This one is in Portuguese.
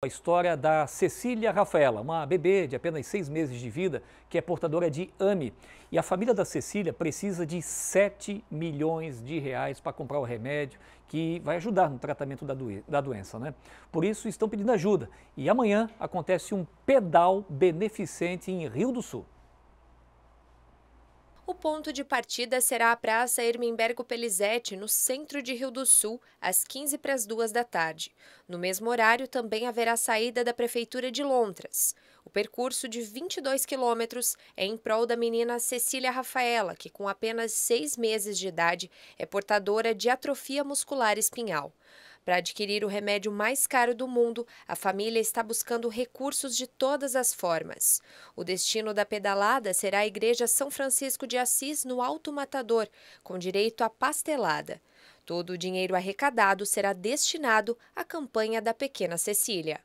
A história da Cecília Rafaela, uma bebê de apenas seis meses de vida que é portadora de AMI. E a família da Cecília precisa de 7 milhões de reais para comprar o remédio que vai ajudar no tratamento da, do... da doença. Né? Por isso, estão pedindo ajuda. E amanhã acontece um pedal beneficente em Rio do Sul. O ponto de partida será a Praça Hermimbergo Pelizete, no centro de Rio do Sul, às 15 para as 2 da tarde. No mesmo horário, também haverá saída da Prefeitura de Lontras. O percurso de 22 quilômetros é em prol da menina Cecília Rafaela, que com apenas seis meses de idade é portadora de atrofia muscular espinhal. Para adquirir o remédio mais caro do mundo, a família está buscando recursos de todas as formas. O destino da pedalada será a Igreja São Francisco de Assis, no Alto Matador, com direito à pastelada. Todo o dinheiro arrecadado será destinado à campanha da Pequena Cecília.